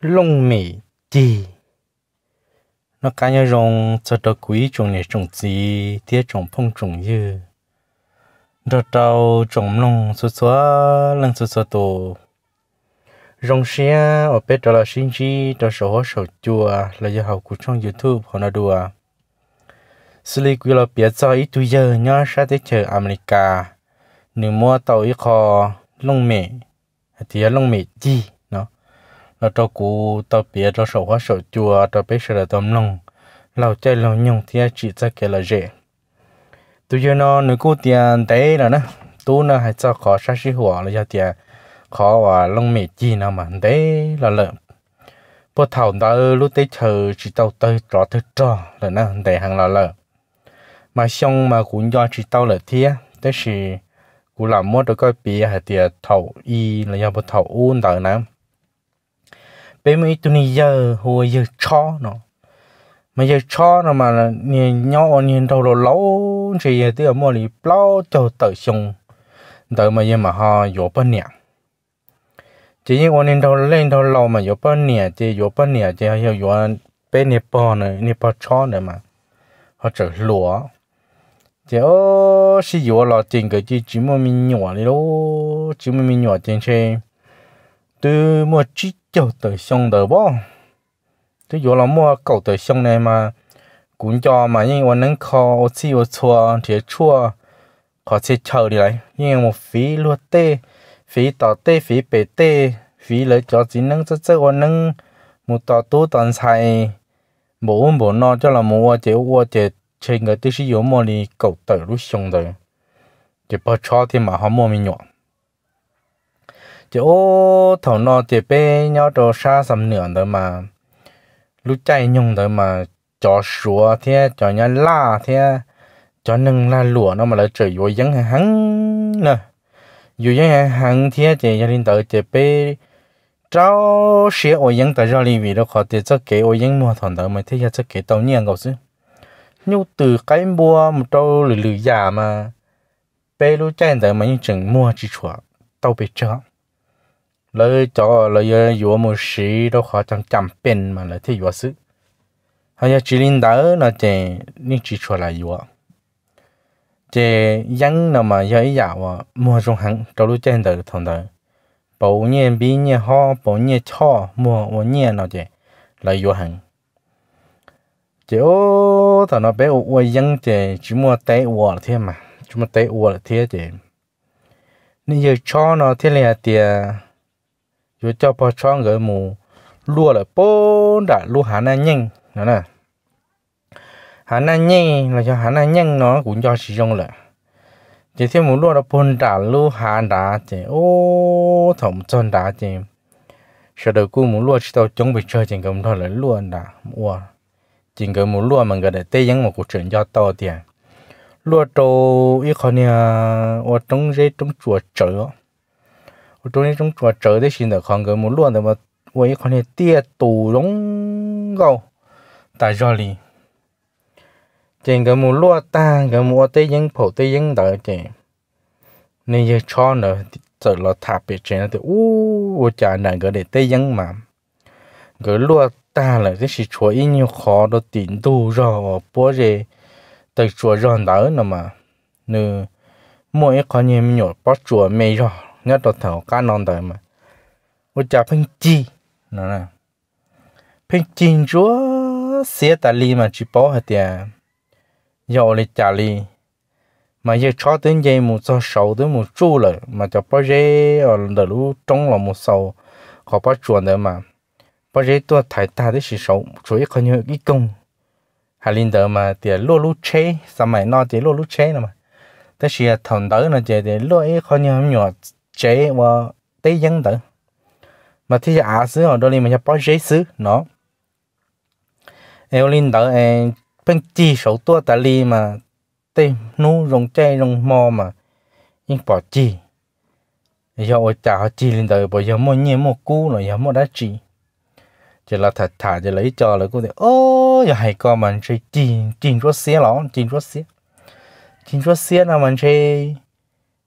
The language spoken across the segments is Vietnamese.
lông mì đi nó cá nhau rong cho tao quý trồng này trồng gì tía trồng phong trồng như đó tao trồng lông số số lông số số tổ rong xe ở bên đó là sinh chi đó số hóa số chua là do học của trong youtube họ nói đùa xử lý quy luật biết cho ít tuổi giờ nhớ sát tới chờ america nếu mua tàu ít kho lông mì thì lông mì gì nó cho cụ tao bia cho sổ hóa sổ chùa cho bé sửa là tôm lông lâu chơi lâu nhung thì chỉ ra kia là dễ tôi giờ nó nếu cụ tiền đấy là nè tú nó hãy cho khó sát sĩ hỏa là do tiền khó và lông mì chi nào mà đấy là lợn bữa thầu đó lúc tới chờ chỉ tao tới trò tới trò là nè để hàng là lợn mà xong mà cũng do chỉ tao là thế, tới thì cụ làm mất được cái bia hay tiền thầu y là do bữa thầu uốn tới nè bé mấy tụi này giờ hồi giờ cho nó mà giờ cho nó mà là nhìn nhau nhìn đầu đầu lâu chỉ giờ tiêu mua lì bao cho tự dùng tự mà giờ mà họ vô bên nhà chỉ như con nhìn đầu lên đầu lâu mà vô bên nhà chỉ vô bên nhà chỉ giờ vô bên nhà bò này nhà bò cho này mà họ chở lúa chỉ ô sử dụng là tiền cái chỉ chỉ mua mình nhỏ đi đâu chỉ mua mình nhỏ tiền chơi từ mua chỉ cho tới xong đời bó thứ dụ là mua cầu tới xong này mà cũng cho mà nhưng mà nâng khó ô chi ô chua thì chua khó chế chờ đi lại nhưng một phí lúa tê phí tỏ tê phí bể tê phí lấy cho chỉ nâng cho chơi ô nâng một tỏ tú toàn xài bố bố nó cho là mua chế ô chế chơi người tư sĩ yếu mua đi cầu tới lúc xong đời chỉ bao cho thì mà họ mua mình nhọn chỉ ô thầu nó chỉ bé nhau cho xa xăm nửa thôi mà lúc chạy nhung thôi mà cho sủa thế cho nhau la thế cho nâng la lụa nó mà lại chơi vô dấn hắn nè dù dấn hắn thế chỉ gia đình tới chỉ bé cháu sẽ ô dấn tới gia đình vì đó khó thì chắc kế ô dấn mua thằng đó mà thế chắc kế tàu nhiên cậu chứ nhu từ cái mua một trâu lử lử già mà bé lúc chạy tới mà những chừng mua chỉ chua tàu bị chó lỡ cho lỡ dụ một sĩ đâu khó chẳng chăm bên mà lỡ thì dụ sự hay là chỉ linh đỡ là chè ni chỉ cho lại dụ chỉ dân nào mà dễ dạo mua trong hàng đầu lúc trên đời thằng đời bầu nhẹ bí nhẹ ho bầu nhẹ cho mua mua nhẹ nào chè là dụ hàng chỉ ô thằng nó bé ô dân chè chỉ mua té ô thế mà chỉ mua té ô thế chè nên giờ cho nó thế là tiền yo cho luo lu cho cho cũng sử dụng là chỉ thêm một lúa là bồn đá lúa hạ đá thì ô thầm chân đá thì sau đó cũng một lúa chỉ tao chuẩn bị chơi chừng cầm thôi là lúa đá mua chừng cầm một lúa mình gọi là tây dân một cuộc chuyện cho to tiền à. lúa trâu ít con nha ô trống dây trống chuột chơi 我中间中主要走的是那看个么乱的嘛，我一看见跌土龙高在这里，这个么乱蛋个么对应跑对应的这，你一穿呢，走了特别这的，呜，我家那个的对应嘛，个乱蛋了，这是穿一年好的顶度上我不是在做热闹呢嘛，那。mỗi con nhìn nhỏ bắt chùa mê rồi nhớ đồ thầu cá non đời mà u chả phanh chi nó nè phanh chi chúa xé tà li mà chỉ bỏ hết tiền giờ li chả li mà giờ cho đến giờ một số sầu đến một chua rồi mà cho bao giờ ở đời lũ trong là một sầu họ bao chuồn đấy mà bao giờ tôi thấy ta đấy là sầu chủ yếu coi như ít công hà linh đời mà tiền lô lũ chế sao mày nó tiền lô lũ chế nữa mà tới khi thằng đó là chỉ để lô ấy coi như nhỏ chế và tây dân tử mà thì à xứ ở đây mà sẽ bỏ chế xứ nó eo linh tử em à, bên chi số tua ta li mà tây nu rồng chế rồng mò mà nhưng bỏ chi giờ ôi chả chi linh tử bây giờ mua nhiều mua cũ rồi giờ mua đã chi chỉ là thật thà chỉ lấy cho là cũng thì ô giờ hay con mình chơi chìm chìm rốt xía lắm chìm rốt xía chìm rốt xía là mình chơi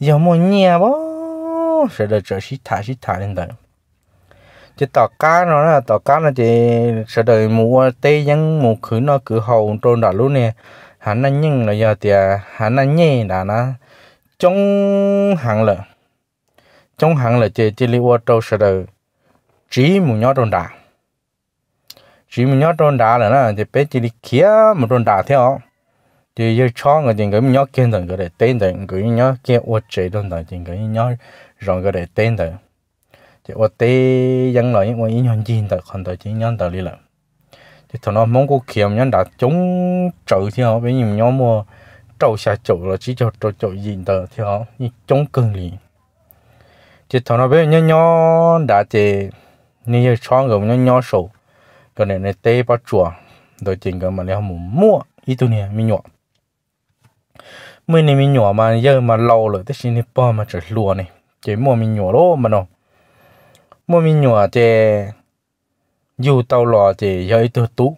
giờ mua nhà bao sẽ được trở xí thả xí thả lên đây. chứ tàu cá nó là tàu cá nó thì sẽ đợi mua tê những một khứ nó cứ hầu trôn đã luôn nè hắn nó nhưng là giờ thì hắn nó nhẹ là nó trong hàng là trong hàng thì chỉ chỉ liệu trâu sẽ được chỉ một nhỏ trôn đã chỉ một nhỏ trôn đã là nó thì bé chỉ đi kia một trôn đã theo thì giờ cho người chỉ cái nhỏ kia rồi cái để tên rồi cái nhỏ kia uất chế trôn rồi thì cái nhỏ rồi cái để tên tới chỉ ở tê dân lại ở yên nhân chín tới còn tới chín nhân tới đi lại thì thằng nó mong cô kiếm nhân đã chống trợ thì họ bây giờ nhóm mua trầu xả trầu là chỉ cho trầu trầu gì tới thì họ như chống cưng liền thì thằng nó bây giờ nhau đã thì như chọn người nhau nhau sầu cái này này tê bắt chùa rồi chỉnh cái mà lấy không mua ít tu nè mình nhọ mới này mình nhọ mà giờ mà lâu rồi tới xin đi bao mà trở lúa này chế mua mình nhỏ lô mà nó mua mình nhỏ chế dù tàu lò chế giới từ tú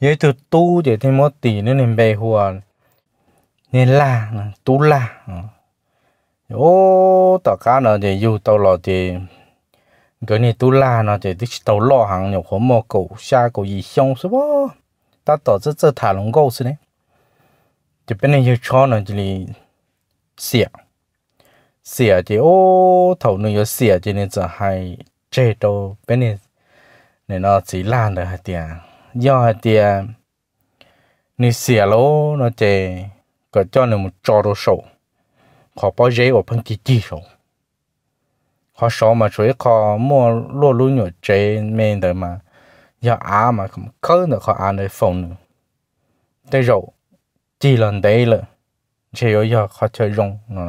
giới từ tú chế thêm một tỷ nữa nên bè hùa nên là tú là ô tàu cá nó chế dù tàu lò chế cái này tú là nó chế tàu lò hàng nhiều khó cổ xa cổ gì xong số bó ta tỏ rất rất thả gấu xí đấy chỉ bên này cho nó chỉ xiang xỉa chỉ ô thầu nữa giờ xỉa chỉ nên giờ hay chế độ bên này này nó chỉ làm được hai tiền do hai tiền nên xỉa lỗ nó chế có cho nên một trò đồ sổ khó bao giấy ở phần chỉ chỉ sổ khó sổ mà chuối khó mua lô lú nhỏ chế men đời mà do á mà không khớ nữa khó ăn được phòng nữa tới rồi chỉ lần đấy là chỉ có giờ khó chơi rong nó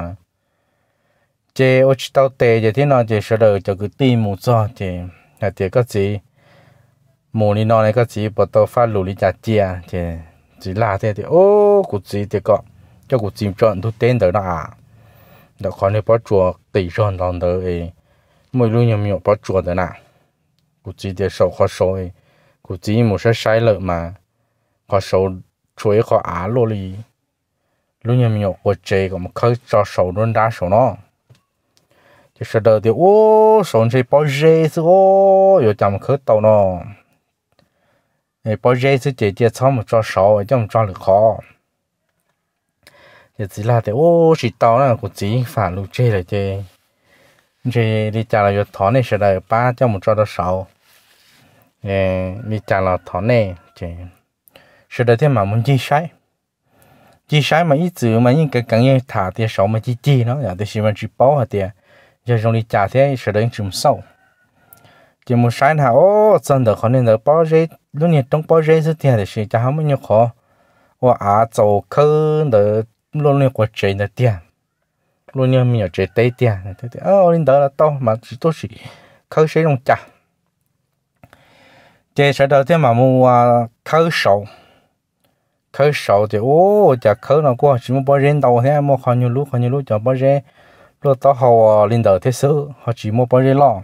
chế ô chỉ tao tệ chế thế nào chế sửa đời cho cái tìm một số chế là chế cái gì mù ni nó này có gì bắt đầu phát lũ đi chặt chia chế chỉ là thế thì ô cái gì thì có cho cái chim chọn thu tên đó à đó còn này bắt chuột tỷ chọn đòn đó ấy mỗi lúc nhiều nhiều bắt chuột đó nè cái gì để sầu khó sầu ấy cái gì một số sai lợn mà khó sầu chuối khó á lô đi, lúc nhiều nhiều cụ chỉ có một khơi cho sầu luôn đá sầu nó 就是的的我上这包热是哦，要咱们去到呢。哎，包热是姐姐草木抓少，咱们抓了好。也只啦的我是到那个自反路这了的，这你家了要讨那时的把咱们抓的少。哎，你家了讨那这，是的，天嘛没进山。chỉ sai mà ít chữ mà những cái cần thả thì sáu mà chỉ chỉ nó là tôi xin mà chỉ bảo hả tiền giờ dùng đi trả thế sẽ đến chùm sâu chỉ một sáng nào ô chân được khó nên được bao giấy lúc này trong bao giấy rất tiền thì sẽ cho hắn mới nhiều khó và à cơ được luôn luôn có chế được tiền luôn luôn mình chế tây tiền thế thì ô lên đó là to mà chỉ tôi chỉ khâu sẽ dùng trả chế sẽ đầu tiên mà mua à, khâu sầu khâu sầu thì ô chả khâu nó qua chỉ mua bao giấy đầu thế mua khó nhiều lúc khó nhiều lúc cho bao giấy lúc đó họ linh đầu thế sự họ chỉ mua bao nhiêu lo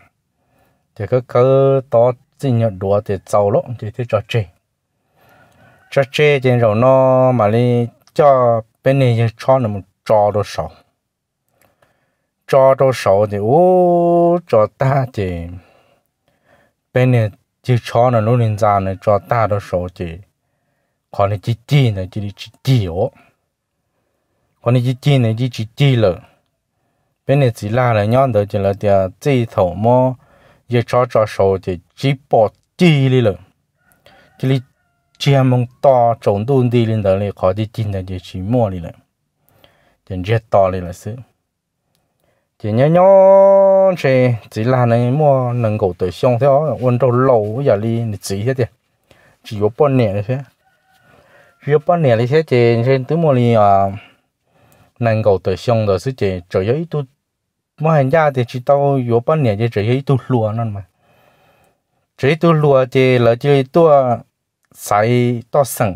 thì cứ cứ đó chỉ nhận đồ thì giàu lắm thì thế cho chơi cho chơi trên rồi nó mà đi cho bên này cho nó một cho đồ sầu cho đồ sầu thì ô cho ta thì bên này chỉ cho nó lúc linh ra này cho ta đồ sầu thì còn này chỉ chi này chỉ đi chỉ ó còn này chỉ chi này chỉ chỉ chi rồi bên này chỉ là là nhon tới chỉ là tiền chỉ thầu mò giờ cho cho số thì chỉ bỏ chi đi rồi chỉ là chia mông đa trồng đun đi lên đó này khó đi chín là chỉ mua đi rồi tiền rất to đi là sự chỉ nhớ nhớ chỉ chỉ là này mua nâng cổ tới xong theo quân trâu lâu giờ đi chỉ hết chỉ có bốn nè thế chỉ có bốn nè thế chỉ trên tứ mua đi à nâng chỉ chỉ có ít mà hành gia thì chỉ tao vô bán thì chỉ chỉ tu lùa nên mà chỉ tu lúa thì là chỉ tu sai to sừng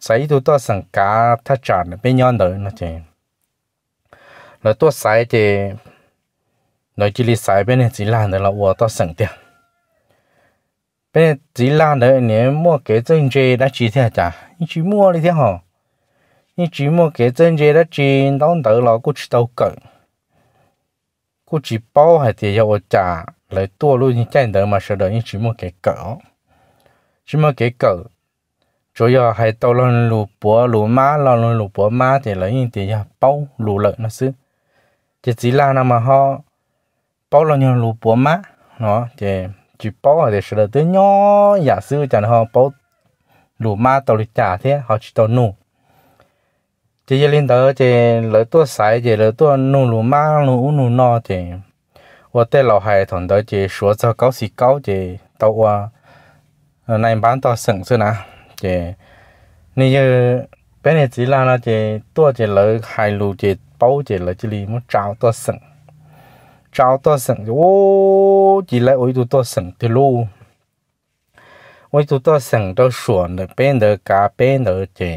sai tu to sừng cá thắt chặt bên nhau đời nó chứ là tu sai thì nó chỉ là sai bên này chỉ làm được là vừa to sừng tiền bên chỉ làm được nếu mua cái chân chơi đã chỉ theo chả chỉ mua đi theo họ chỉ mua cái chân chơi đã chỉ đóng tới là cũng chỉ đầu cỡ cô chỉ bao hay thì yêu trả lấy tua luôn những chạy đỡ mà sợ đỡ những chỉ một cái cỡ chỉ một cái cỡ chủ yếu hay tao lo lù búa lù má lo lo lù búa má thì những như thì bao lù lợn, nó xứ chỉ chỉ là nó mà họ bao lo như lù búa má nó thì chỉ bao thì sợ đỡ tới nhỏ giả sư chẳng họ bao lù má tao đi trả thế họ chỉ tao nụ chị giờ lên đó chị lỡ tua sai chỉ lỡ tua nụ lù ma nụ nụ nọ chị, và tê lão hải thằng đó chị số cho cao xí cao chị, tàu à này bán tàu sừng xưa nà chỉ bây giờ bên này chỉ là nó chỉ tua chỉ lỡ hải lù chỉ bao chỉ lỡ chỉ li muốn trao tua sừng trao tua sừng ô chị lại ôi tụ tua sừng thì lu ôi tụ tua sừng đó xuồng được bên được cá bên được chỉ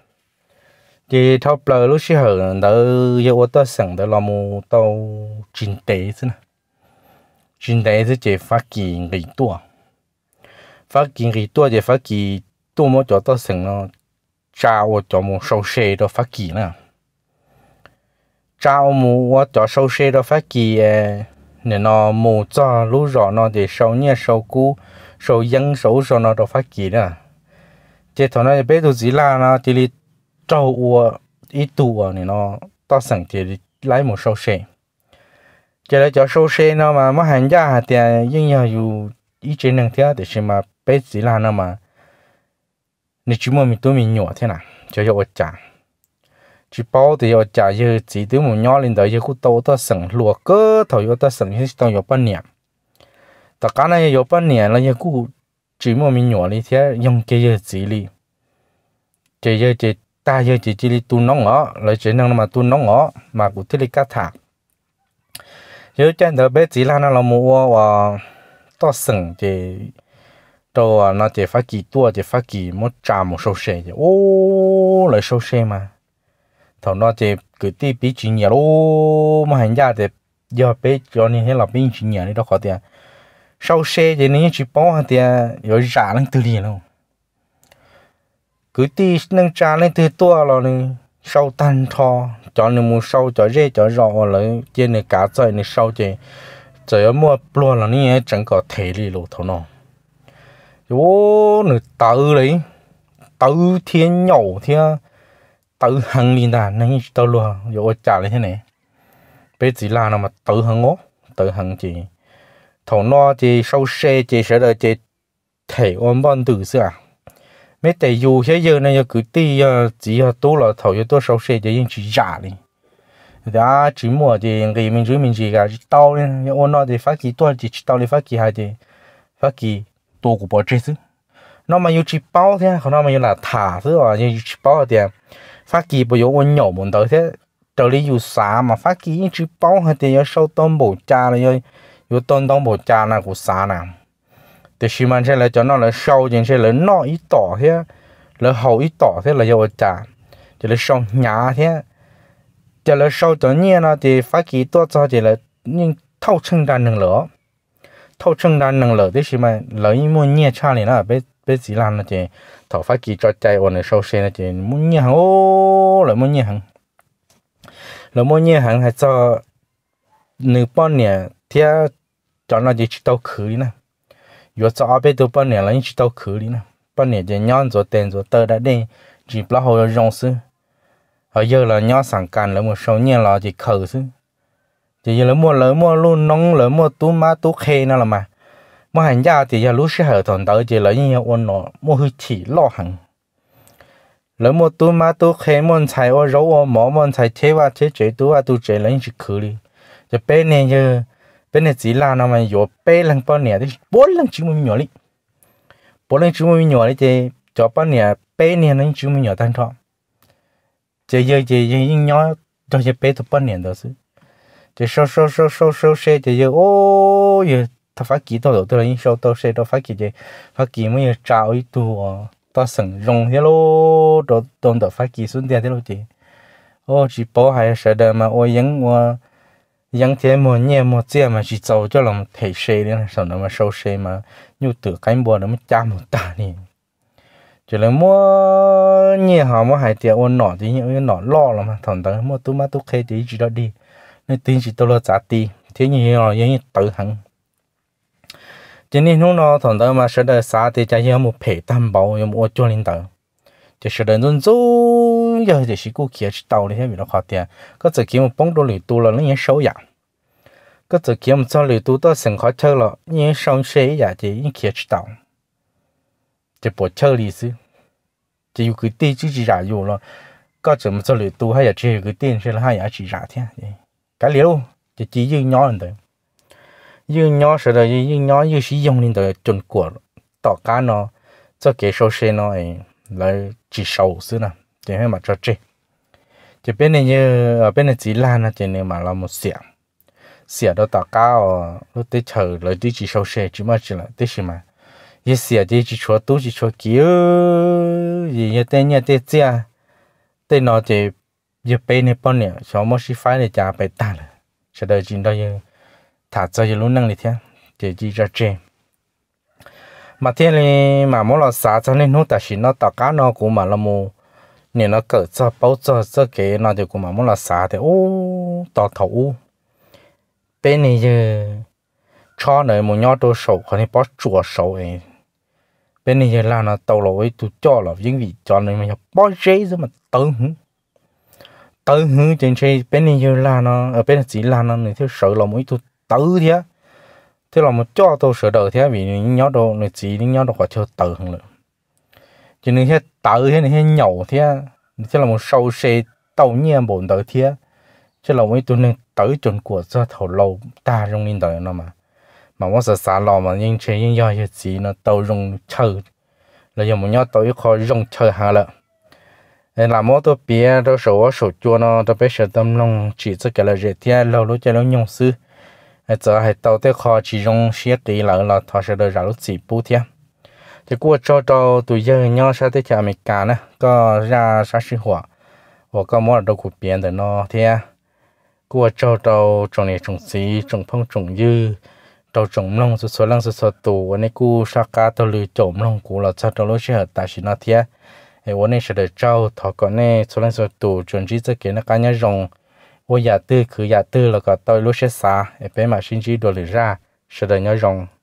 thì thao bờ lúc xí hở đó giờ ô tô sẵn đó là một tàu chín tế chứ nè chín tế thế chỉ phát kỳ nghỉ tua phát kỳ nghỉ tua chỉ phát kỳ tua một chỗ tàu sẵn nó trao cho một sâu xe đó phát kỳ e, nè trao một chỗ sâu xe đó phát kỳ nên nó mù cho lúc rõ nó thì sâu nhẹ sâu cú sâu dân sâu sâu nó đó phát kỳ nè chỉ thằng nó bây giờ chỉ là nó chỉ trâu ua ít tù này nó ta sẵn thì lấy một sâu xe chỉ là cho sâu xe nó mà mà hàng gia thì nhưng nhà dù ít trên năng thế thì xem mà bé gì là nó mà nếu chúng mình tụi mình nhỏ thế nào cho cho trả chỉ bảo thì ở trả giờ chỉ tụi mình nhỏ lên tới giờ cũng tàu ta sẵn lúa cơ thầu ta sẵn hết tàu giờ bán nhẹ ta cái này giờ bán nhẹ là giờ cũng chỉ mà mình nhỏ lên thế dùng cái giờ chỉ li cái giờ chỉ ta giờ chỉ chỉ tu nóng ngõ lấy chế năng mà tu nóng ngõ mà cũng thiết lý cá thả giờ trên đó bé chỉ là nó là mua và to sừng thì cho à, nó chỉ phát kỳ tua chỉ phát kỳ một trà một sâu xe chứ ô lấy sâu xe mà thằng nó chỉ cứ tí bí chỉ nhà lô mà hành gia thì giờ bé cho nên hết là bí chỉ nhà đi đó khó tiền sâu xe thì nên chỉ bỏ thì à, rồi giả lăng từ liền luôn cứ tí nâng trà lên từ tua rồi nè, sâu tan thò cho nên mua sâu cho rễ cho rọ lấy trên này cá trời này sâu chứ trời mua plua là nè chẳng có thể đi lộ thấu nó ô nửa tàu đấy tàu thiên nhậu thiên tàu hàng nghìn đàn nên tàu luôn rồi trả lên thế này bây chỉ là nó mà tàu hàng ngó tàu hàng chỉ thầu no chỉ sâu xe chỉ sẽ đợi chỉ thể ôm bon từ xưa à mấy tệ dù thế giờ này cứ tí chỉ tôi là thầu cho tôi sáu xe cho những chỉ giả đi đã chỉ mua thì người mình chú mình chỉ cả chỉ tao nên ôn thì phát kỳ tôi chỉ tao thì phát kỳ hai thì phát kỳ tôi cũng bỏ chơi chứ nó mà yêu chỉ bao thế còn nó mà yêu là thả chứ à chỉ bao thì phát kỳ bây giờ ôn nhỏ muốn tới thế trở đi dù xa mà phát kỳ chỉ bao hay thì yêu sâu tôm bổ cha này yêu yêu tôm thì xí mà sẽ là cho nó là sâu nhưng sẽ là nó ít tỏ thế là hậu ít tỏ thế là dầu chả thì là sâu nhá thế thì là sâu tự nhiên nó thì phát kỳ tốt cho thì là nhưng thâu chân đàn nâng lửa thâu chân đàn nâng lửa thì xí mà lỡ như mua nhẹ cha này nó bé bé chỉ thầu phát kỳ cho chạy ổn là sâu xe nó thì mua nhẹ hàng ô là mua nhẹ hàng là hay cho nửa bọn nè cho nó chỉ tao khử nè yo cho ở bên tôi bao nhiêu là những đi nè bao nhiêu giờ nhon rồi tiền rồi tơ đã chỉ bao hồi rong sư họ giờ là nhon sẵn là một số nhiều là chỉ khử sư chỉ giờ là mua lỡ mua luôn nóng lỡ mua tú má tú là mà mua hàng gia thì giờ lúc sẽ hở thằng chỉ là như ôn nó mua hơi chỉ lo hẳn lỡ mua tú má tú khê món 菜 ô rau ô mỏ món 菜 chế và chế chế tú và tú chế lấy chỉ khử đi chỉ bên này giờ bên này chỉ là nó mà vô bê lần bao nè thì bốn lần chứ mình nhỏ đi bốn lần chứ mình nhỏ đi thì cho bao nè bê nè nó chứ mình nhỏ tan thọ chỉ giờ chỉ giờ nhỏ cho cái bê tụ bao nè đó chứ chỉ sâu sâu sâu sâu sâu xe chỉ giờ ô giờ ta phát kỳ tao đầu tư là những sâu tao xe tao phát kỳ thì phát kỳ mới trào ít tu tao sừng rồng thế lô đồ đồ phát kỳ xuống tiền thế lô chị ô chỉ bỏ hai sợ đời mà ôi vẫn 养节目年么节嘛去走就那么退水的，上那么收水嘛，又得干不那么加么大呢。就那么年哈么还得我脑子因为脑老了嘛，同等么都嘛都开的知道的，那东西到了咋地？天气哦，因为头疼。今天弄了同等嘛，说的啥的，加上么陪担保，要么我叫领导。thì sự đơn giản dỗ giờ thì chỉ cố kia chỉ tàu này mình nó khó tiền có chỉ kiếm một bóng đồ lì tu là nó nhớ xấu dạng có chỉ kiếm một sao lì sinh khó chơi là nhớ sâu xế giả thì nhớ kia chỉ tàu chỉ chơi lì xứ chỉ có cái tiền chỉ chỉ giả dụ là có chỉ một hay là chỉ cái tiền sẽ là hay là chỉ giả thế cái liều chỉ chỉ dư nhỏ hơn thôi dư nhỏ sợ là dư nhỏ dư sử dụng lên tới chuẩn của tỏ cá nó cho cái sâu xế nó lại chỉ sâu xưa nè chỉ hay mà cho chơi chỉ bên này như ở bên này chỉ là nè chỉ này mà là một xẻo xẻo đó tạo cao lúc tới chờ lấy đi chỉ sâu xe chỉ mà chỉ là tới gì mà ye xẻo đi chỉ chúa tu chỉ chúa kia gì như tên như tên xẻo tên nó chỉ như bên này bao nhiêu cho mỗi khi phải này trả phải ta rồi cho đời chỉ đó như thả cho như lúc năng này thế chỉ chỉ cho chơi mà thế này mà mỗi lần xả cho nên nó ta chỉ nó tao cá nó cũng mà là mù nên nó cỡ cho bao cho cho cái nó thì cũng mà mỗi lần xả thì ô tao thấu bên này giờ cho nơi một nhau đồ sầu còn thì bỏ chùa sầu ấy bên này giờ là nó tàu lỗi tụ cho là những vị cho nên mình bỏ dây rồi mà tự hứng tự hứng trên trên bên này giờ là nó ở bên chỉ là nó người theo sợ là mỗi tụ tự thế thế là một cho tôi sửa đổi thế vì những nhóm đồ này chỉ những nhóm đồ khỏi chơi tự hơn nữa cho nên thế tự thế này thế nhậu thế thế là một sâu xe tàu nhiên bổn tự thế chứ là mấy tôi nên tới chuẩn của cho thầu lâu ta trong nên đời nó mà mà muốn sợ xả lò mà nhưng chế những do cái gì nó tàu rong chơi là giờ muốn nhớ tới khó rong chơi hàng lợ nên là mỗi tôi bia tôi sổ sổ chua nó tôi biết sợ tâm lòng chỉ cho cái là dễ thế lâu lâu cho nó nhung sư hay giờ hay tàu tới kho chỉ dùng xe kỳ lỡ là thọ sẽ được ra lúc chỉ bút thế thì qua cho cho tụi giờ nhau sẽ tới chợ mình cả nè có ra sản sinh hoạt hoặc có món đồ của biển để nó thế qua cho cho trồng này trồng xí trồng phong trồng dư trồng trồng lông số số lông số số tù anh ấy cu sa cá tàu lưới trồng lông cũ là cho cho lối xe tại chỉ nó thế thì anh ấy sẽ được cho thọ còn này số lông số tù chuẩn chỉ cho cái nó cá nhân trồng vô nhà tư cứ nhà tư là có tôi lúc sẽ xa em bé mà sinh chi đồ lửa ra sẽ đợi nhớ rồng